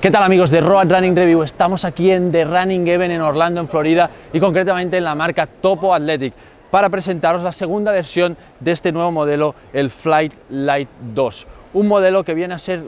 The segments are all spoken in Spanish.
¿Qué tal amigos de Road Running Review? Estamos aquí en The Running Even en Orlando, en Florida, y concretamente en la marca Topo Athletic, para presentaros la segunda versión de este nuevo modelo, el Flight Light 2. Un modelo que viene a ser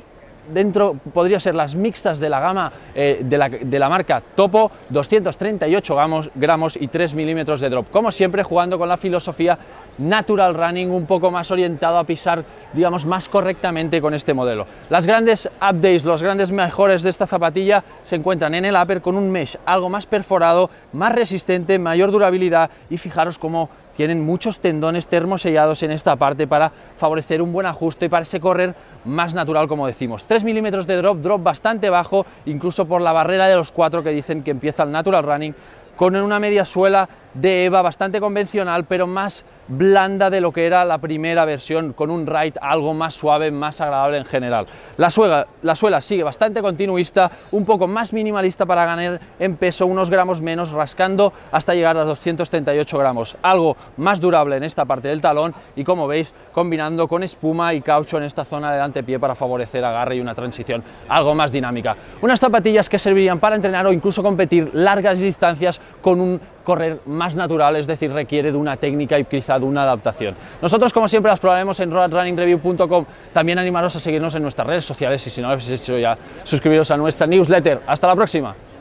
dentro podría ser las mixtas de la gama eh, de, la, marca Topo, 238 gramos, gramos y 3 milímetros de drop. Como siempre, jugando con la filosofía natural running, un poco más orientado a pisar, digamos, más correctamente con este modelo. Las grandes updates, los grandes mejores de esta zapatilla se encuentran en el upper con un mesh algo más perforado, más resistente, mayor durabilidad y fijaros cómo tienen muchos tendones termosellados en esta parte para favorecer un buen ajuste y para ese correr más natural como decimos. 3 milímetros de drop, drop bastante bajo, incluso por la barrera de los cuatro que dicen que empieza el natural running, con una media suela de EVA bastante convencional, pero más blanda de lo que era la primera versión, con un ride algo más suave, más agradable en general. La, suela, la suela sigue bastante continuista, un poco más minimalista para ganar en peso, unos gramos menos, rascando hasta llegar a los 238 gramos. Algo más durable en esta parte del talón y como veis, combinando con espuma y caucho en esta zona del antepié para favorecer agarre y una transición algo más dinámica. Unas zapatillas que servirían para entrenar o incluso competir largas distancias con un correr más natural, es decir, requiere de una técnica y quizá de una adaptación. Nosotros, como siempre, las probaremos en roadrunningreview.com. También animaros a seguirnos en nuestras redes sociales y si no lo habéis hecho ya, suscribiros a nuestra newsletter. ¡Hasta la próxima!